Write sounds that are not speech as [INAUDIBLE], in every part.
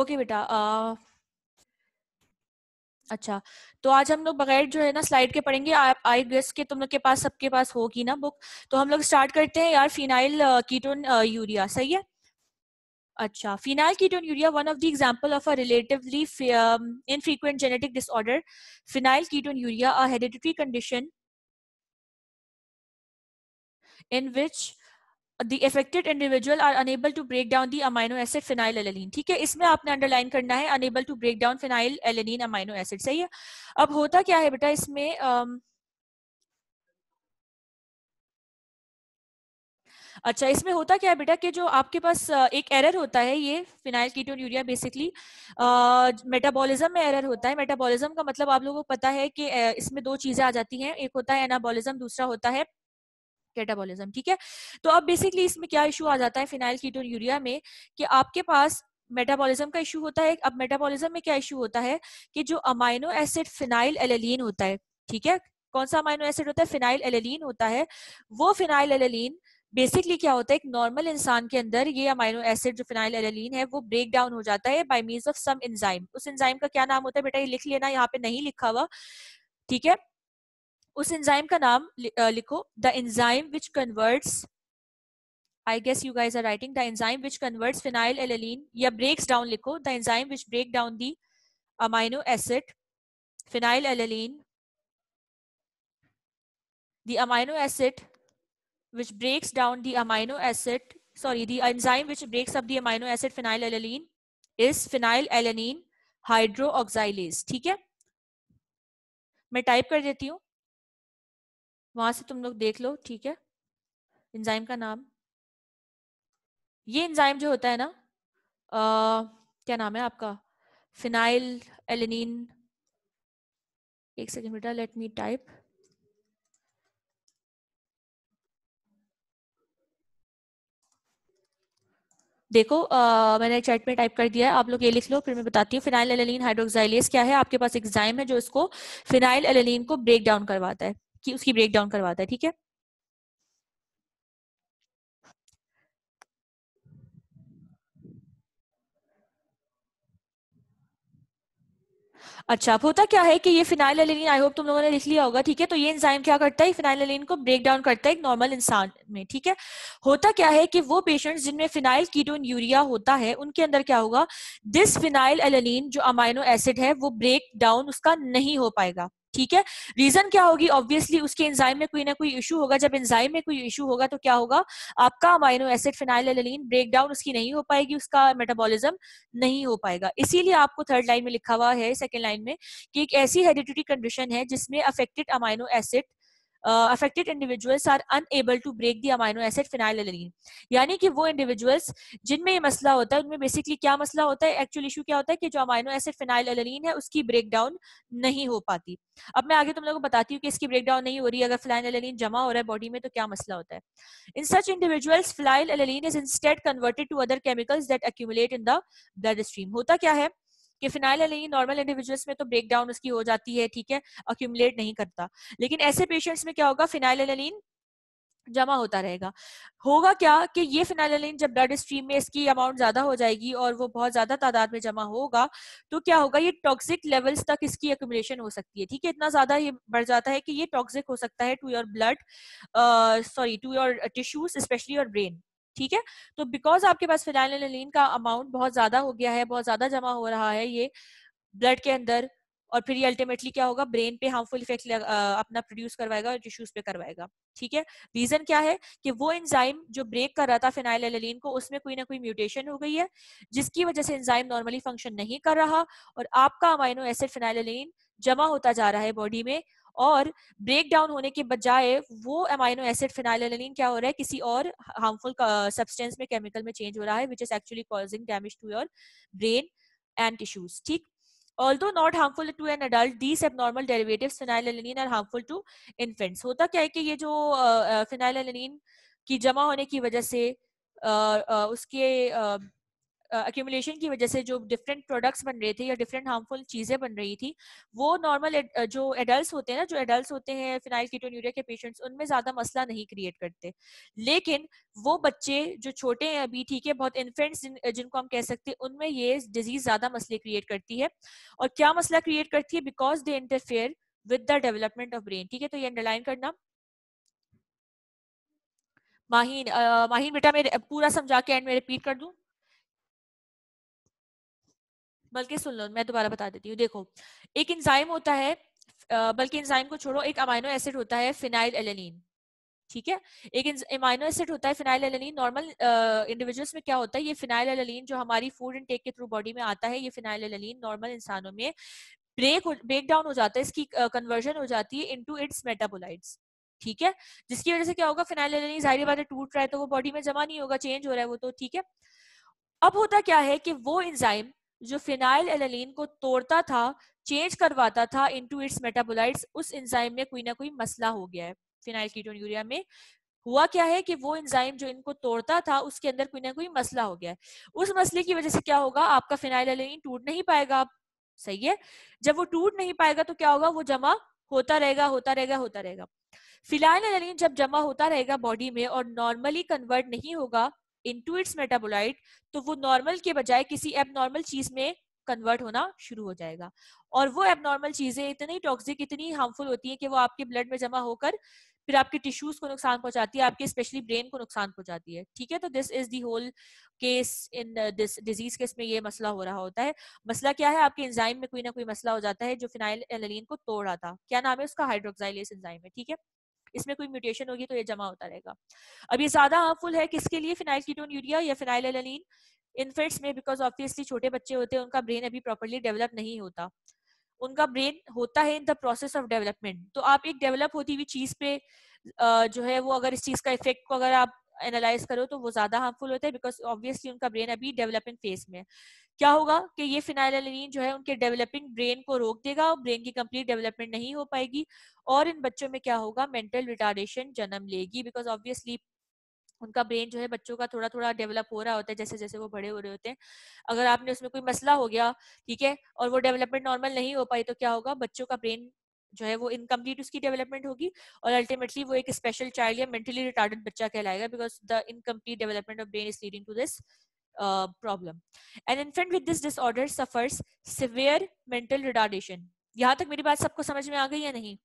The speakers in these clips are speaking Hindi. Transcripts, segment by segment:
ओके बेटा अच्छा तो आज हम लोग बगैर जो है ना स्लाइड के पढ़ेंगे आई गेस के तुम लोग के पास सबके पास होगी ना बुक तो हम लोग स्टार्ट करते हैं यार फिनाइल कीटोन यूरिया सही है अच्छा phenylketonuria one of the example of a relatively infrequent genetic disorder phenylketonuria a hereditary condition in which the affected individual are unable to break down the amino acid phenylalanine theek hai isme aapne underline karna hai unable to break down phenylalanine amino acid sahi hai ab hota kya hai beta isme um, अच्छा इसमें होता क्या है बेटा कि जो आपके पास एक एरर होता है ये phenylketonuria basically metabolism में एरर होता है मेटाबॉलिज्म का मतलब आप लोगों को पता है कि इसमें दो चीजें आ जाती हैं एक होता है एनाबॉलिज्म दूसरा होता है कैटाबॉलिज्म ठीक है तो अब बेसिकली इसमें क्या इशू आ जाता है फिनाइल कीटोन यूरिया में कि आपके पास मेटाबॉलिज्म का इशू होता है अब मेटाबॉलिज्म में क्या इशू होता है कि जो अमाइनो एसिड फिनाइल एलेलिन होता है ठीक है कौन सा अमाइनो एसिड होता है फिनाइल एलेलिन होता है वो फिनाइल एलेलिन बेसिकली क्या होता है एक नॉर्मल इंसान के अंदर ये अमाइनो एसिड जो फिनाइल एलेलिन है वो ब्रेक डाउन हो जाता है by means of some enzyme उस एंजाइम का क्या नाम होता है बेटा ये लिख लेना यहाँ पे नहीं लिखा हुआ ठीक है उस एंजाइम का नाम लिखो the enzyme which converts I guess you guys are writing the enzyme which converts phenylalanine या ब्रेक्स डाउन लिखो the enzyme which break down the amino acid phenylalanine the amino acid which breaks down the amino acid sorry the enzyme which breaks up the amino acid phenylalanine is phenylalanine hydroxylase ठीक है मैं टाइप कर देती हूँ वहां से तुम लोग देख लो ठीक है इंजाइम का नाम ये इंजाइम जो होता है ना आ, क्या नाम है आपका फिनाइल एलिनिन एक सेकेंड बेटा लेट मी टाइप देखो आ, मैंने चैट में टाइप कर दिया है आप लोग ये लिख लो फिर मैं बताती हूँ फिनाइल एलिन हाइड्रोक्साइलेस क्या है आपके पास एग्जाम है जो इसको फिनाइल एलिन को ब्रेक डाउन करवाता है कि उसकी ब्रेक डाउन करवाता है ठीक है अच्छा अब होता क्या है कि ये फिनाइल एलिन आई होप तुम लोगों ने लिख लिया होगा ठीक है तो ये इंजाइम क्या करता है फिनाइल एलिन को ब्रेक डाउन करता है एक नॉर्मल इंसान में ठीक है होता क्या है कि वो पेशेंट्स जिनमें फिनाइल कीटोन यूरिया होता है उनके अंदर क्या होगा दिस फिनाइल एलिन जो अमाइनो एसिड है वो ब्रेक डाउन उसका नहीं हो पाएगा ठीक है रीजन क्या होगी ऑब्वियसली उसके एंजाइम में कोई ना कोई इशू होगा जब एंजाइम में कोई इशू होगा तो क्या होगा आपका amino acid phenylalanine break down उसकी नहीं हो पाएगी उसका मेटाबॉलिज्म नहीं हो पाएगा इसीलिए आपको थर्ड लाइन में लिखा हुआ है सेकेंड लाइन में कि एक ऐसी हेरिडिटरी कंडीशन है जिसमें affected amino acid uh, affected individuals are unable to break the amino acid phenylalanine यानी कि वो individuals जिनमें ये मसला होता है उनमें बेसिकली क्या मसला होता है एक्चुअल इशू क्या होता है कि जो अमाइनो एसिड फिनाइलालानीन है उसकी ब्रेकडाउन नहीं हो पाती अब मैं आगे तुम लोगों को बताती हूँ कि इसकी ब्रेकडाउन नहीं हो रही अगर फिलाइलालानीन जमा हो रहा है बॉडी में तो क्या मसला होता है in such individuals phenylalanine is instead converted to other chemicals that accumulate in the blood stream होता क्या है कि फिनाइल एलिन नॉर्मल इंडिविजुअल्स में तो ब्रेक डाउन उसकी हो जाती है ठीक है अक्यूमुलेट नहीं करता लेकिन ऐसे पेशेंट्स में क्या होगा फिनाइल एलिन जमा होता रहेगा होगा क्या कि ये फिनाइलिन जब ब्लड स्ट्रीम में इसकी अमाउंट ज्यादा हो जाएगी और वो बहुत ज्यादा तादाद में जमा होगा तो क्या होगा ये टॉक्सिक लेवल्स तक इसकी एक्यूमुलेशन हो सकती है ठीक है इतना ज्यादा ये बढ़ जाता है कि ये टॉक्सिक हो सकता है to your blood sorry to your tissues specially your brain ठीक है तो बिकॉज आपके पास फिनाइलिन का अमाउंट बहुत ज्यादा हो गया है बहुत ज्यादा जमा हो रहा है ये ब्लड के अंदर और फिर ये अल्टीमेटली क्या होगा ब्रेन पे हार्मफुल इफेक्ट अपना प्रोड्यूस करवाएगा और टिश्यूज पे करवाएगा ठीक है रीजन क्या है कि वो एंजाइम जो ब्रेक कर रहा था फिनाइल एलिन को उसमें कोई ना कोई म्यूटेशन हो गई है जिसकी वजह से एंजाइम नॉर्मली फंक्शन नहीं कर रहा और आपका अमाइनो एसिड फिनाइल एलिन जमा होता जा रहा है बॉडी में और ब्रेक डाउन होने के बजाय वो अमाइनो एसिड फिनाइलिन क्या हो रहा है किसी और हार्मफुल सब्सटेंस uh, में केमिकल में चेंज हो रहा है which is actually causing damage to your brain and tissues ठीक although not harmful to an adult these abnormal derivatives phenylalanine are harmful to infants होता क्या है कि ये जो uh, uh, phenylalanine की जमा होने की वजह से उसके अक्यूमुलेशन की वजह से जो डिफरेंट प्रोडक्ट्स बन रहे थे या डिफरेंट हार्मफुल चीज़ें बन रही थी वो नॉर्मल जो एडल्ट होते हैं ना जो एडल्ट होते हैं फिनाइल कीटोन्यूरिया के पेशेंट्स उनमें ज़्यादा मसला नहीं क्रिएट करते लेकिन वो बच्चे जो छोटे हैं अभी ठीक है बहुत इन्फेंट्स जिन, जिनको हम कह सकते हैं उनमें ये डिजीज़ ज़्यादा मसले क्रिएट करती है और क्या मसला क्रिएट करती है because they interfere with the development of brain ठीक है तो ये अंडरलाइन करना माहीन आ, माहीन बेटा मैं पूरा समझा के एंड में रिपीट कर दूं बल्कि सुन लो मैं दोबारा बता देती हूँ देखो एक इंजाइम होता है बल्कि इंजाइम को छोड़ो एक अमाइनो एसिड होता है फिनाइल एलेनिन ठीक है एक इमाइनो एसिड होता है फिनाइल एलिन नॉर्मल इंडिविजुअल्स में क्या होता है ये फिनाइल एलिन जो हमारी फूड इनटेक के थ्रू बॉडी में आता है ये फिनाइल एलिन नॉर्मल इंसानों में ब्रेक ब्रेक डाउन हो जाता है इसकी कन्वर्जन uh, हो जाती है इनटू इट्स मेटाबोलाइट्स ठीक है जिसकी वजह से क्या होगा फिनाइल एलिन जाहिर बात है टूट रहा है तो वो बॉडी में जमा नहीं होगा चेंज हो रहा है वो तो ठीक है अब होता क्या है कि वो इंजाइम जो फिनाइल एलिन को तोड़ता था चेंज करवाता था इनटू इट्स मेटाबोलाइट्स उस एंजाइम में कोई ना कोई मसला हो गया है फिनाइल कीटोन यूरिया में हुआ क्या है कि वो एंजाइम जो इनको तोड़ता था उसके अंदर कोई ना कोई मसला हो गया है उस मसले की वजह से क्या होगा आपका फिनाइल एलिन टूट नहीं पाएगा आप सही है जब वो टूट नहीं पाएगा तो क्या होगा वो जमा होता रहेगा होता रहेगा होता रहेगा फिनाइल एलिन जब जमा होता रहेगा बॉडी में और नॉर्मली कन्वर्ट नहीं होगा इनटू इट्स मेटाबोलाइट तो वो नॉर्मल के बजाय किसी एबनॉर्मल चीज में कन्वर्ट होना शुरू हो जाएगा और वो एबनॉर्मल चीजें इतनी टॉक्सिक इतनी हार्मफुल होती हैं कि वो आपके ब्लड में जमा होकर फिर आपके टिश्यूज को नुकसान पहुंचाती है आपके स्पेशली ब्रेन को नुकसान पहुंचाती है ठीक है तो this is the whole case in this disease case में ये मसला हो रहा होता है मसला क्या है आपके एंजाइम में कोई ना कोई मसला हो जाता है जो फिनाइल एलिन को तोड़ रहा था क्या नाम है उसका हाइड्रोक्साइलिस एंजाइम है ठीक है इसमें कोई म्यूटेशन होगी तो ये जमा होता रहेगा अब ये ज्यादा हार्मफुल है किसके लिए फिनाइल कीटोन यूरिया या फिनाइल एलिन इन्फेंट्स में बिकॉज ऑब्वियसली छोटे बच्चे होते हैं उनका ब्रेन अभी प्रॉपरली डेवलप नहीं होता उनका ब्रेन होता है in the process of development तो आप एक डेवलप होती हुई चीज पे जो है वो अगर इस चीज का इफेक्ट को अगर आप एनालाइज करो तो वो ज्यादा हार्मफुल होता है बिकॉज ऑब्वियसली उनका ब्रेन अभी डेवलपिंग फेज में क्या होगा कि ये फिनाइलिन जो है उनके डेवलपिंग ब्रेन को रोक देगा और ब्रेन की कंप्लीट डेवलपमेंट नहीं हो पाएगी और इन बच्चों में क्या होगा मेंटल रिटार्डेशन जन्म लेगी बिकॉज ऑब्वियसली उनका ब्रेन जो है बच्चों का थोड़ा थोड़ा डेवलप हो रहा होता है जैसे जैसे वो बड़े हो रहे होते हैं अगर आपने उसमें कोई मसला हो गया ठीक है और वो डेवलपमेंट नॉर्मल नहीं हो पाई तो क्या होगा बच्चों का ब्रेन जो है वो इनकम्प्लीट उसकी डेवलपमेंट होगी और अल्टीमेटली वो एक स्पेशल चाइल्ड या मेंटली रिटार्डेड बच्चा कहलाएगा because the incomplete development of brain is leading to this problem an infant with this disorder suffers severe mental retardation यहां तक मेरी बात सबको समझ में आ गई या नहीं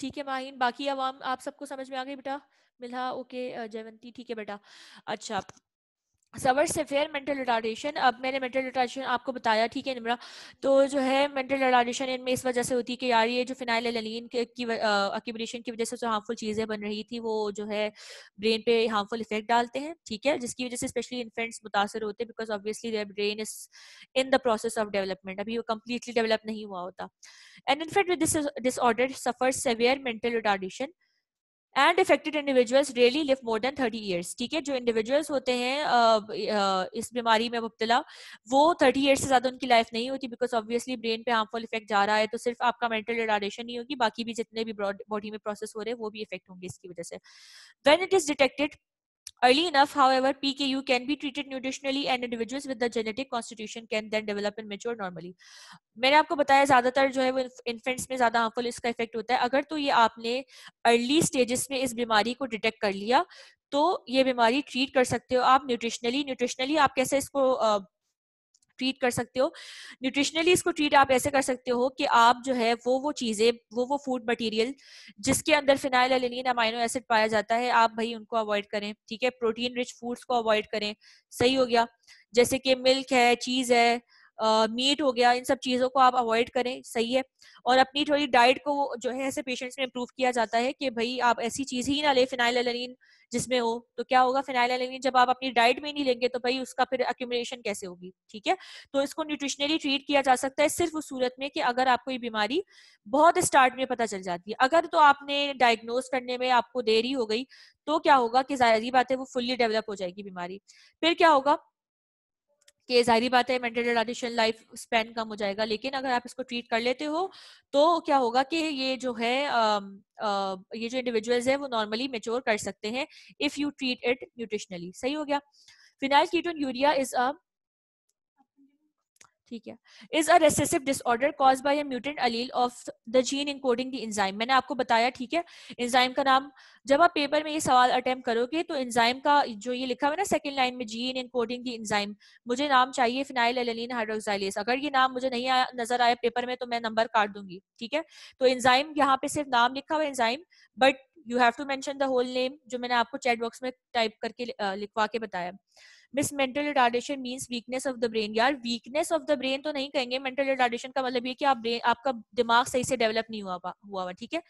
ठीक है माहिन बाकी आवाम आप सबको समझ में आ गई बेटा मिला ओके जयवंती ठीक है बेटा अच्छा सवर सेफेयर मेंटल रिटार्डेशन अब मैंने मेंटल रिटार्डेशन आपको बताया ठीक है निमरा तो जो है मेंटल रिटार्डेशन इनमें इस वजह से होती है कि यार ये जो फिनाइल एलिन की अक्यूबुलेशन की वजह से जो हार्मफुल चीज़ें बन रही थी वो जो है ब्रेन पे हार्मफुल इफेक्ट डालते हैं ठीक है जिसकी वजह से स्पेशली इन्फेंट्स मुतासर होते हैं because obviously their brain is in the process of development अभी वो कम्प्लीटली डेवलप नहीं हुआ होता and infant with this disorder suffer severe mental retardation and affected individuals really live more than thirty years ठीक है जो इंडिविजुअल्स होते हैं इस बीमारी में मुबतला वो थर्टी ईयर्स से ज्यादा उनकी लाइफ नहीं होती बिकॉज ऑब्वियसली ब्रेन पे हार्मफुल इफेक्ट जा रहा है तो सिर्फ आपका मेंटल रिडारेशन नहीं होगी बाकी भी जितने भी बॉडी में प्रोसेस हो रहे हैं वो भी इफेक्ट होंगे इसकी वजह से when it is detected Early enough, however, PKU can be treated nutritionally and individuals with the genetic constitution can then develop and mature normally. maine मैंने आपको बताया jo hai wo infants mein zyada harmful iska effect hota hai agar to ye aapne early stages mein is bimari ko detect kar liya to ye bimari treat kar sakte ho aap nutritionally nutritionally aap kaise isko uh, treat कर सकते हो न्यूट्रिशनली इसको ट्रीट आप ऐसे कर सकते हो कि आप जो है वो वो चीज़ें वो वो फूड मटेरियल जिसके अंदर फिनाइल एलिनियन अमाइनो एसिड पाया जाता है आप भाई उनको अवॉइड करें ठीक है प्रोटीन रिच फूड्स को अवॉइड करें सही हो गया जैसे कि मिल्क है चीज़ है मीट uh, हो गया इन सब चीज़ों को आप अवॉइड करें सही है और अपनी थोड़ी डाइट को जो है ऐसे पेशेंट्स में इम्प्रूव किया जाता है कि भाई आप ऐसी चीज़ ही ना ले फिनाइल एलिन जिसमें हो तो क्या होगा फिनाइल एलेनिन जब आप अपनी डाइट में नहीं लेंगे तो भाई उसका फिर अक्यूमुलेशन कैसे होगी ठीक है तो इसको न्यूट्रिशनली ट्रीट किया जा सकता है सिर्फ उस सूरत में कि अगर आपको ये बीमारी बहुत स्टार्ट में पता चल जाती है अगर तो आपने डायग्नोज करने में आपको देरी हो गई तो क्या होगा कि जाहिर बात है वो फुल्ली डेवलप हो जाएगी बीमारी फिर क्या होगा कि जाहिर बात है मेंटल लाइफ स्पेन कम हो जाएगा लेकिन अगर आप इसको ट्रीट कर लेते हो तो क्या होगा कि ये जो है आ, आ, ये जो इंडिविजुअल्स है वो नॉर्मली मेच्योर कर सकते हैं if you treat it nutritionally सही हो गया phenylketonuria is a ठीक है is a recessive disorder cause by a mutant allele of the gene encoding the enzyme मैंने आपको बताया ठीक है इंजाइम का नाम जब आप पेपर में ये सवाल अटेम्प करोगे तो इंजाइम का जो ये लिखा हुआ है ना सेकंड लाइन में जीन इनकोडिंग द इंजाइम मुझे नाम चाहिए फिनाइल एलिन हाइड्रोक्साइलेस अगर ये नाम मुझे नहीं आया नजर आया पेपर में तो मैं नंबर काट दूंगी ठीक है तो इंजाइम यहाँ पे सिर्फ नाम लिखा हुआ enzyme but you have to mention the whole name जो मैंने आपको चैट बॉक्स में टाइप करके लिखवा के बताया miss mental retardation means weakness of the brain यार वीकनेस ऑफ द ब्रेन तो नहीं कहेंगे मेंटल रिटार्डेशन का मतलब ये कि आप ब्रेन आपका दिमाग सही से डेवलप नहीं हुआ हुआ ठीक है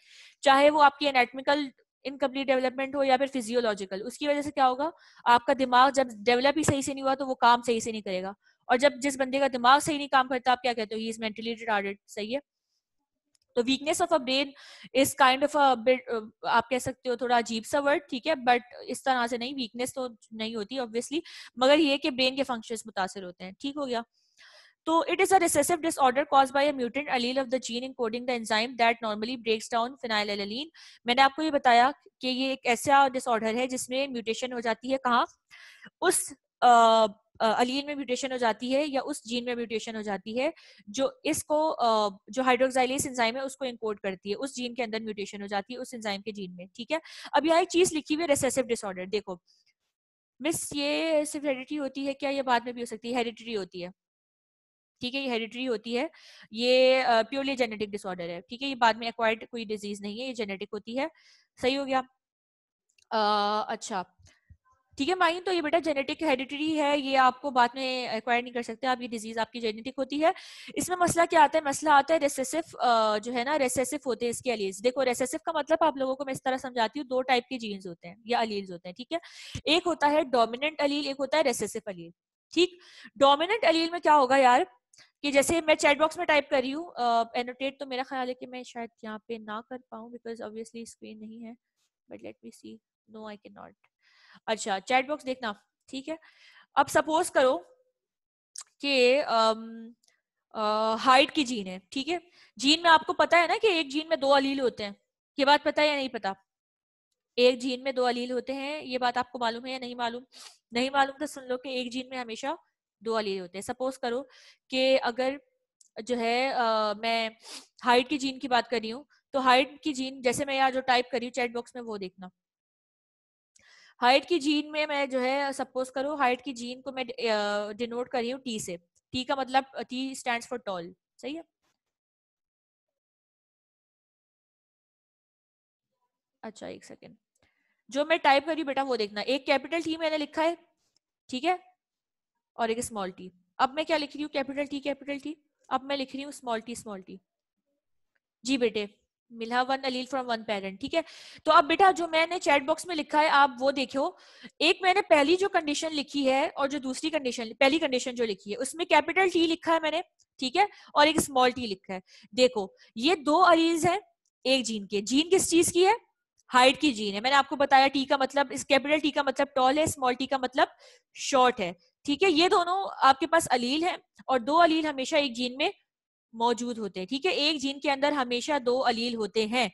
चाहे वो आपकी एनेटमिकल इनकम्प्लीट डेवलपमेंट हो या फिर फिजियोलॉजिकल उसकी वजह से क्या होगा आपका दिमाग जब डेवलप ही सही से नहीं हुआ तो वो काम सही से नहीं करेगा और जब जिस बंदे का दिमाग सही नहीं काम करता आप क्या कहते हो ही इज मेंटली रिटार्डेड सही है तो weakness of a brain is kind of a आप कह सकते हो थोड़ा अजीब सा वर्ड ठीक है बट इस तरह से नहीं वीकनेस तो नहीं होती ऑब्वियसली मगर ये कि ब्रेन के फंक्शन मुतासर होते हैं ठीक हो गया तो it is a disorder cause caused by a mutant allele of the gene the enzyme that normally breaks down phenylalanine मैंने आपको ये बताया कि ये एक ऐसा डिसऑर्डर है जिसमें म्यूटेशन हो जाती है कहा उस uh, अलीन में म्यूटेशन हो जाती है या उस जीन में म्यूटेशन हो जाती है जो इसको जो हाइड्रोक्साइलेस एंजाइम है उसको इंकोड करती है उस जीन के अंदर म्यूटेशन हो जाती है उस एंजाइम के जीन में ठीक है अब यहाँ एक चीज लिखी हुई है रेसेसिव डिसऑर्डर देखो मिस ये सिर्फ हेरिटरी होती है क्या ये बाद में भी हो सकती है हेरिटरी होती है ठीक है ये हेरिटरी होती है ये प्योरली जेनेटिक डिसऑर्डर है ठीक है ये बाद में एक्वायर्ड कोई डिजीज नहीं है ये जेनेटिक होती है सही हो गया आ, अच्छा ठीक है माइन तो ये बेटा जेनेटिक हेरिडिटरी है ये आपको बाद में एक्वायर नहीं कर सकते आप ये डिजीज आपकी जेनेटिक होती है इसमें मसला क्या आता है मसला आता है रेसेसिव जो है ना रेसेसिव होते हैं इसके अलील्स देखो रेसेसिव का मतलब आप लोगों को मैं इस तरह समझाती हूँ दो टाइप के जीन्स होते हैं या अलील्स होते हैं ठीक है एक होता है डोमिनेंट अलील एक होता है रेसेसिव अलील ठीक डोमिनेंट अलील में क्या होगा यार कि जैसे मैं चैट बॉक्स में टाइप कर रही हूँ एनोटेट तो मेरा ख्याल है कि मैं शायद यहाँ पे ना कर पाऊँ बिकॉज ऑब्वियसली स्क्रीन नहीं है but let me see no I can not अच्छा चैट बॉक्स देखना ठीक है अब सपोज करो कि हाइट की जीन है ठीक है जीन में आपको पता है ना कि एक जीन में दो अलील होते हैं ये बात पता है या नहीं पता एक जीन में दो अलील होते हैं ये बात आपको मालूम है या नहीं मालूम नहीं मालूम तो सुन लो कि एक जीन में हमेशा दो अलील होते हैं सपोज करो कि अगर जो है आ, मैं हाइट की जीन की बात कर रही हूँ तो हाइट की जीन जैसे मैं यहाँ जो टाइप करी हूँ चैट बॉक्स में वो देखना हाइट की जीन में मैं जो है सपोज करूँ हाइट की जीन को मैं डिनोट कर रही हूँ टी से टी का मतलब टी स्टैंड फॉर टॉल सही है अच्छा एक सेकेंड जो मैं टाइप कर रही हूँ बेटा वो देखना एक कैपिटल टी मैंने लिखा है ठीक है और एक स्मॉल टी अब मैं क्या लिख रही हूँ कैपिटल टी कैपिटल टी अब मैं लिख रही हूँ स्मॉल टी स्मॉल टी जी बेटे मिला one allele from one parent ठीक है तो अब बेटा जो मैंने चैट बॉक्स में लिखा है आप वो देखो एक मैंने पहली जो कंडीशन लिखी है और जो दूसरी कंडीशन पहली कंडीशन जो लिखी है उसमें कैपिटल टी लिखा है मैंने ठीक है और एक स्मॉल टी लिखा है देखो ये दो अलील्स हैं एक जीन के जीन किस चीज की है हाइट की जीन है मैंने आपको बताया टी का मतलब इस कैपिटल टी का मतलब टॉल है स्मॉल टी का मतलब शॉर्ट है ठीक है ये दोनों आपके पास अलील है और दो अलील हमेशा एक जीन में मौजूद होते हैं ठीक है एक जीन के अंदर हमेशा दो अलील होते हैं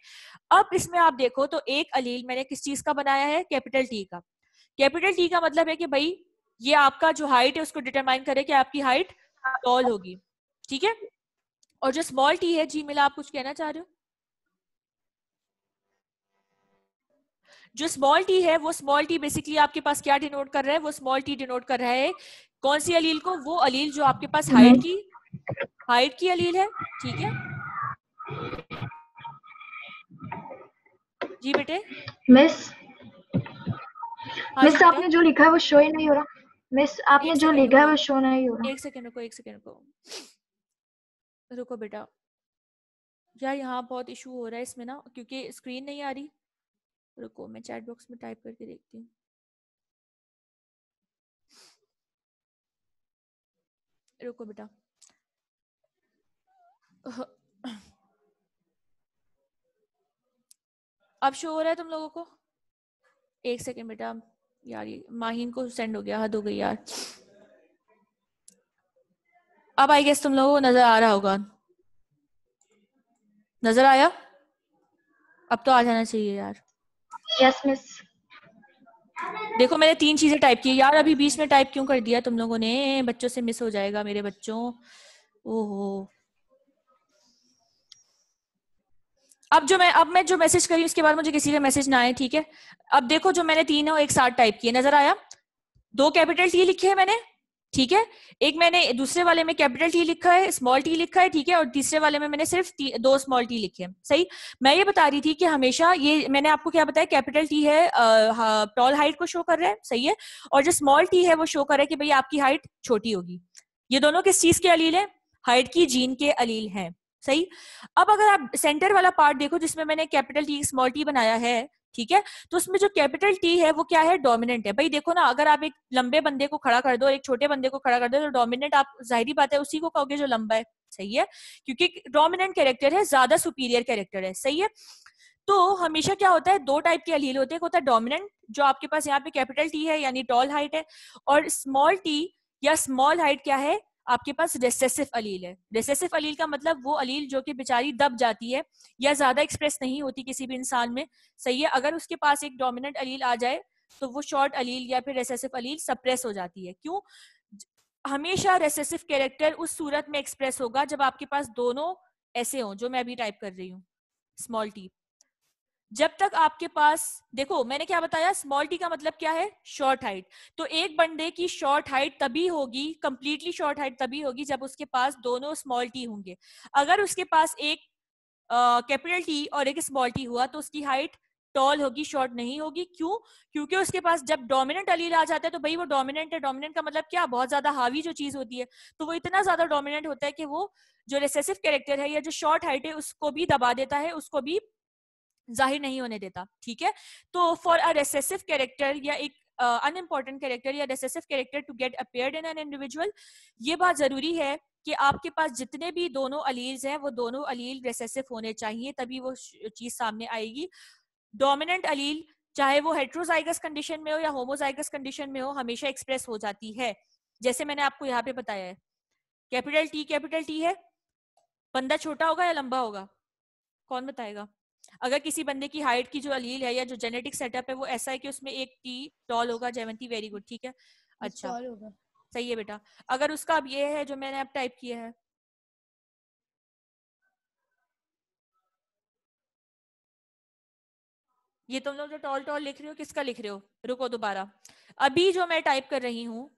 अब इसमें आप देखो तो एक अलील मैंने किस चीज का बनाया है कैपिटल टी का कैपिटल टी का मतलब है कि भाई ये आपका जो हाइट है उसको डिटरमाइन करे कि आपकी हाइट टॉल होगी ठीक है और जो स्मॉल टी है जी मिला आप कुछ कहना चाह रहे हो जो स्मॉल टी है वो स्मॉल टी बेसिकली आपके पास क्या डिनोट कर रहा है वो स्मॉल टी डिनोट कर रहा है कौन सी अलील को वो अलील जो आपके पास हाइट हम्म। की हाइट की अलील है ठीक है जी बेटे मिस मिस हाँ आपने जो लिखा है वो शो ही नहीं हो रहा मिस आपने जो लिखा है वो शो नहीं हो रहा एक सेकेंड रुको एक सेकेंड रुको रुको बेटा यार यहाँ बहुत इशू हो रहा है इसमें ना क्योंकि स्क्रीन नहीं आ रही रुको मैं चैट बॉक्स में टाइप करके देखती हूँ रुको बेटा [COUGHS] अब शो हो रहा है तुम लोगों को एक सेकेंड बेटा यार ये माहिन को सेंड हो गया हद हो गई यार अब आई गेस तुम लोगों को नजर आ रहा होगा नजर आया अब तो आ जाना चाहिए यार यस मिस देखो मैंने तीन चीजें टाइप की यार अभी बीच में टाइप क्यों कर दिया तुम लोगों ने बच्चों से मिस हो जाएगा मेरे बच्चों ओहो अब जो मैं अब मैं जो मैसेज करी उसके बाद मुझे किसी का मैसेज ना आए ठीक है अब देखो जो मैंने तीनों एक साथ टाइप किए नजर आया दो कैपिटल टी लिखे है मैंने ठीक है एक मैंने दूसरे वाले में कैपिटल टी लिखा है स्मॉल टी लिखा है ठीक है और तीसरे वाले में मैंने सिर्फ दो स्मॉल टी लिखे हैं सही मैं ये बता रही थी कि हमेशा ये मैंने आपको क्या बताया कैपिटल टी है टॉल हाइट को शो कर रहा है सही है और जो स्मॉल टी है वो शो कर रहा है कि भाई आपकी हाइट छोटी होगी ये दोनों किस चीज के अलील है हाइट की जीन के अलील हैं सही अब अगर आप सेंटर वाला पार्ट देखो जिसमें मैंने कैपिटल टी स्मॉल टी बनाया है ठीक है तो उसमें जो कैपिटल टी है वो क्या है डोमिनेंट है भाई देखो ना अगर आप एक लंबे बंदे को खड़ा कर दो एक छोटे बंदे को खड़ा कर दो तो डोमिनेंट आप जाहिर बात है उसी को कहोगे जो लंबा है सही है क्योंकि डोमिनेंट कैरेक्टर है ज्यादा सुपीरियर कैरेक्टर है सही है तो हमेशा क्या होता है दो टाइप के अलील होते हैं एक होता है डोमिनेंट जो आपके पास यहाँ पे कैपिटल टी है यानी टॉल हाइट है और स्मॉल टी या स्मॉल हाइट क्या है आपके पास रेसेसिव अलील है रेसेसिव अलील का मतलब वो अलील जो कि बेचारी दब जाती है या ज्यादा एक्सप्रेस नहीं होती किसी भी इंसान में सही है अगर उसके पास एक डोमिनेंट अलील आ जाए तो वो शॉर्ट अलील या फिर रेसेसिव अलील सप्रेस हो जाती है क्यों हमेशा रेसेसिव कैरेक्टर उस सूरत में एक्सप्रेस होगा जब आपके पास दोनों ऐसे हों जो मैं अभी टाइप कर रही हूँ स्मॉल टीप जब तक आपके पास देखो मैंने क्या बताया स्मॉल टी का मतलब क्या है शॉर्ट हाइट तो एक बंदे की शॉर्ट हाइट तभी होगी कंप्लीटली शॉर्ट हाइट तभी होगी जब उसके पास दोनों स्मॉल टी होंगे अगर उसके पास एक कैपिटल uh, टी और एक स्मॉल टी हुआ तो उसकी हाइट टॉल होगी शॉर्ट नहीं होगी क्यों क्योंकि उसके पास जब डोमिनेंट अलील आ जाता है तो भाई वो डोमिनेंट है डोमिनेंट का मतलब क्या बहुत ज्यादा हावी जो चीज होती है तो वो इतना ज्यादा डोमिनेंट होता है कि वो जो रेसेसिव कैरेक्टर है या जो शॉर्ट हाइट है उसको भी दबा देता है उसको भी जाहिर नहीं होने देता ठीक है तो फॉर अ रेसेसिव कैरेक्टर या एक अनइम्पॉर्टेंट कैरेक्टर या recessive character to get appeared in an individual ये बात जरूरी है कि आपके पास जितने भी दोनों अलील्स हैं वो दोनों अलील रेसेसिव होने चाहिए तभी वो चीज सामने आएगी डोमिनेंट अलील चाहे वो हेट्रोजाइगस कंडीशन में हो या होमोजाइगस कंडीशन में हो हमेशा एक्सप्रेस हो जाती है जैसे मैंने आपको यहाँ पे बताया है कैपिटल टी कैपिटल टी है बंदा छोटा होगा या लंबा होगा कौन बताएगा अगर किसी बंदे की हाइट की जो अलील है या जो जेनेटिक सेटअप है वो ऐसा है कि उसमें एक टी टॉल होगा जेवंती वेरी गुड ठीक है अच्छा सही है बेटा अगर उसका अब ये है जो मैंने अब टाइप किया है ये तुम लोग जो टॉल टॉल लिख रहे हो किसका लिख रहे हो रुको दोबारा अभी जो मैं टाइप कर रही हूँ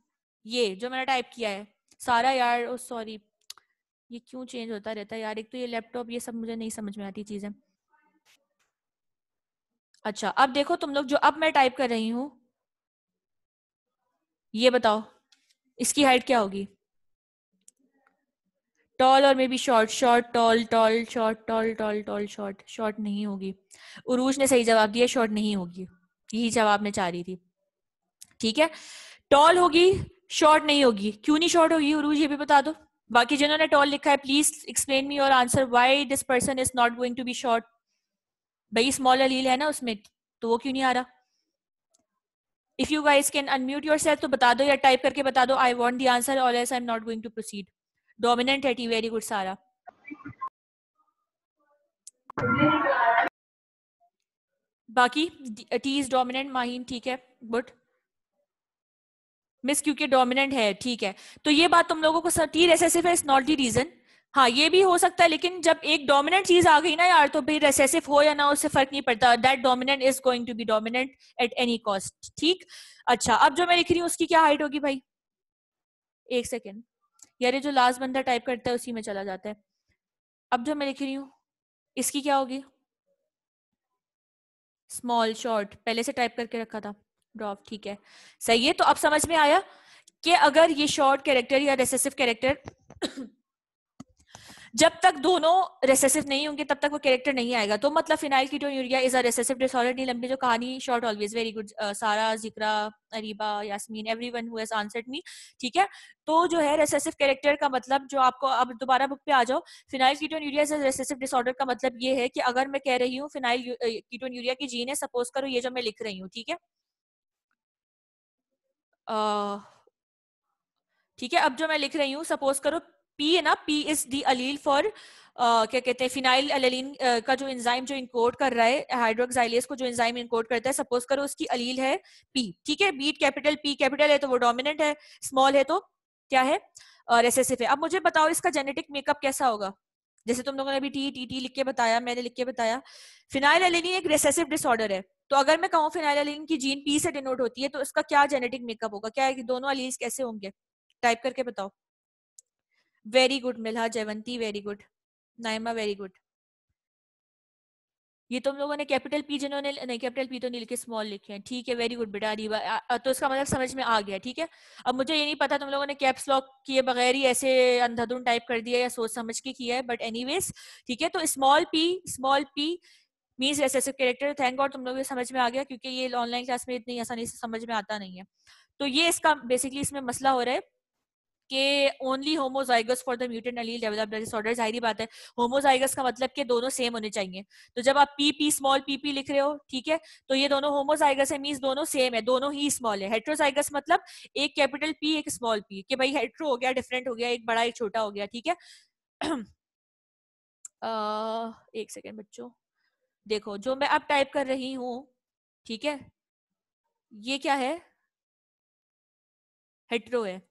ये जो मैंने टाइप किया है सारा यार सॉरी ये क्यों चेंज होता रहता है यार एक तो ये लैपटॉप ये सब मुझे नहीं समझ में आती चीजें अच्छा अब देखो तुम लोग जो अब मैं टाइप कर रही हूं ये बताओ इसकी हाइट क्या होगी टॉल और maybe short short tall tall short tall tall tall short short नहीं होगी उरूज ने सही जवाब दिया शॉर्ट नहीं होगी यही जवाब मैं चाह रही थी ठीक है टॉल होगी शॉर्ट नहीं होगी क्यों नहीं शॉर्ट होगी उरूज ये भी बता दो बाकी जिन्होंने टॉल लिखा है प्लीज एक्सप्लेन मी और answer why this person is not going to be short भाई स्मॉल अलील है ना उसमें तो वो क्यों नहीं आ रहा if you guys can unmute your self तो बता दो या टाइप करके बता दो I want the answer else I am not going to proceed dominant है टी वेरी गुड सारा बाकी टी इज डोमिनेंट माहिन ठीक है गुड मिस क्योंकि डोमिनेंट है ठीक है तो ये बात तुम लोगों को टी रेसेसिव है इज नॉट दी रीजन हाँ ये भी हो सकता है लेकिन जब एक डोमिनेंट चीज आ गई ना यार तो भाई रेसेसिव हो या ना उससे फर्क नहीं पड़ता that dominant is going to be dominant at any cost ठीक अच्छा अब जो मैं लिख रही हूँ उसकी क्या हाइट होगी भाई एक सेकेंड यार जो लास्ट बंदा टाइप करता है उसी में चला जाता है अब जो मैं लिख रही हूँ इसकी क्या होगी स्मॉल शॉर्ट पहले से टाइप करके रखा था ड्रॉप ठीक है सही है तो अब समझ में आया कि अगर ये शॉर्ट कैरेक्टर या रेसेसिव कैरेक्टर जब तक दोनों रेसेसिव नहीं होंगे तब तक वो कैरेक्टर नहीं आएगा तो मतलब phenylketonuria is a recessive disorder नहीं की जो कहानी short always very good Sara Zikra Areeba Yasmin everyone who has answered me ठीक है तो जो है रेसेसिव कैरेक्टर का मतलब जो आपको अब दोबारा बुक पे आ जाओ phenylketonuria is recessive disorder का मतलब ये है कि अगर मैं कह रही हूँ फिनाइल कीटोन यूरिया की जीन है सपोज करो ये जो मैं लिख रही हूँ ठीक है ठीक है अब जो मैं लिख रही हूँ सपोज करो पी है ना P is the allele for क्या कहते हैं फिनाइल अलिन uh, का जो इंजाइम जो इनकोड कर रहा है हाइड्रोक्साइलियस को जो इंजाइम इनकोड करता है सपोज करो उसकी अलील है पी ठीक है बीट कैपिटल पी कैपिटल है तो वो डोमिनेंट है स्मॉल है तो क्या है रेसेसिव uh, है अब मुझे बताओ इसका जेनेटिक मेकअप कैसा होगा जैसे तुम लोगों ने अभी टी टी टी लिख के बताया मैंने लिख के बताया फिनाइल एलिन एक रेसेसिव डिसऑर्डर है तो अगर मैं कहूँ फिनाइल एलिन की जीन पी से डिनोट होती है तो इसका क्या जेनेटिक मेकअप होगा क्या है कि दोनों अलील कैसे होंगे टाइप करके बताओ very good Milha Jayvanti very good Nayma very good ये तुम लोगों ने कैपिटल पी जिन्होंने नहीं कैपिटल पी तो नहीं लिखे स्मॉल लिखे हैं ठीक है वेरी गुड बेटा रीवा तो इसका मतलब समझ में आ गया ठीक है अब मुझे ये नहीं पता तुम लोगों ने कैप्स लॉक किए बगैर ही ऐसे अंधाधुन टाइप कर दिया या सोच समझ के किया है बट एनीवेज ठीक है तो small p small p means ऐसे ऐसे कैरेक्टर थैंक गॉड तुम लोग समझ में आ गया क्योंकि ये ऑनलाइन क्लास में इतनी आसानी से समझ में आता नहीं है तो ये इसका बेसिकली इसमें मसला हो रहा है के only homozygous for the mutant allele development disorder जाहिर बात है होमोजाइगस का मतलब कि दोनों सेम होने चाहिए तो जब आप P P small p p लिख रहे हो ठीक है तो ये दोनों होमोजाइगस है मीन्स दोनों सेम है दोनों ही स्मॉल है हेट्रोजाइगस मतलब एक कैपिटल पी एक स्मॉल पी कि भाई हेट्रो हो गया डिफरेंट हो गया एक बड़ा एक छोटा हो गया ठीक है uh, [CLEARS THROAT] एक सेकेंड बच्चों देखो जो मैं अब टाइप कर रही हूँ ठीक है ये क्या है हेट्रो है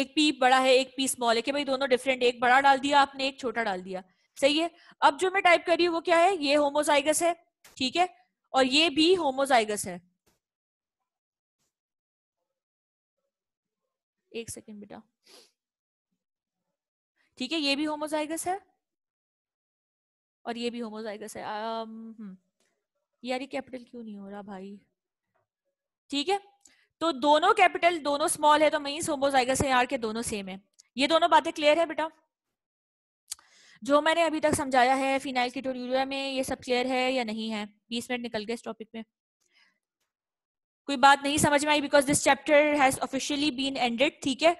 एक पी बड़ा है एक पी स्मॉल है कि भाई दोनों डिफरेंट एक बड़ा डाल दिया आपने एक छोटा डाल दिया सही है अब जो मैं टाइप कर रही हूँ वो क्या है ये होमोजाइगस है ठीक है और ये भी होमोजाइगस है एक सेकेंड बेटा ठीक है ये भी होमोजाइगस है और ये भी होमोजाइगस है हम्म। यार ये कैपिटल क्यों नहीं हो रहा भाई ठीक है तो दोनों कैपिटल दोनों स्मॉल है तो मीन्स होमोजाइगस है आर के दोनों सेम है ये दोनों बातें क्लियर है बेटा जो मैंने अभी तक समझाया है फिनाइल कीटोरिया में ये सब क्लियर है या नहीं है बीस मिनट निकल गए इस टॉपिक में कोई बात नहीं समझ में आई because this chapter has officially been ended ठीक है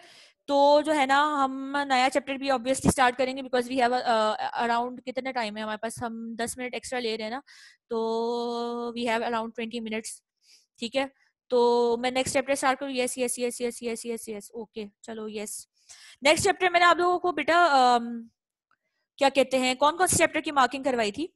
तो जो है ना हम नया चैप्टर भी ऑब्वियसली स्टार्ट करेंगे बिकॉज वी हैव अराउंड कितने टाइम है हमारे पास हम दस मिनट एक्स्ट्रा ले रहे हैं ना तो we have around twenty minutes ठीक है तो मैं नेक्स्ट चैप्टर स्टार्ट करूँ yes yes yes yes yes yes yes okay चलो यस नेक्स्ट चैप्टर मैंने आप लोगों को बेटा क्या कहते हैं कौन कौन से चैप्टर की मार्किंग करवाई थी